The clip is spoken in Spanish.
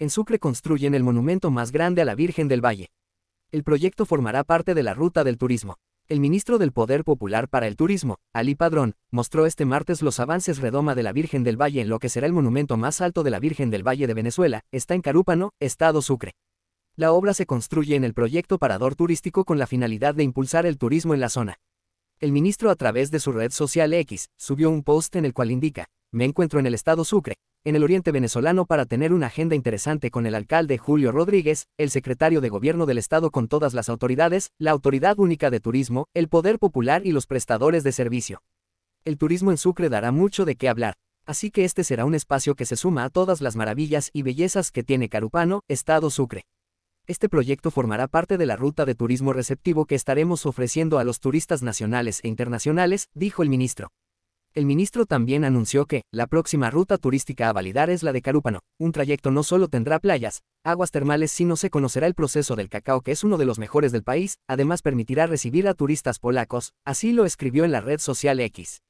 En Sucre construyen el monumento más grande a la Virgen del Valle. El proyecto formará parte de la ruta del turismo. El ministro del Poder Popular para el Turismo, Ali Padrón, mostró este martes los avances redoma de la Virgen del Valle en lo que será el monumento más alto de la Virgen del Valle de Venezuela, está en Carúpano, Estado Sucre. La obra se construye en el proyecto Parador Turístico con la finalidad de impulsar el turismo en la zona. El ministro a través de su red social X subió un post en el cual indica, me encuentro en el estado Sucre, en el oriente venezolano para tener una agenda interesante con el alcalde Julio Rodríguez, el secretario de gobierno del Estado con todas las autoridades, la Autoridad Única de Turismo, el Poder Popular y los prestadores de servicio. El turismo en Sucre dará mucho de qué hablar, así que este será un espacio que se suma a todas las maravillas y bellezas que tiene Carupano, Estado Sucre. Este proyecto formará parte de la ruta de turismo receptivo que estaremos ofreciendo a los turistas nacionales e internacionales, dijo el ministro. El ministro también anunció que, la próxima ruta turística a validar es la de Carúpano. Un trayecto no solo tendrá playas, aguas termales, sino se conocerá el proceso del cacao que es uno de los mejores del país, además permitirá recibir a turistas polacos, así lo escribió en la red social X.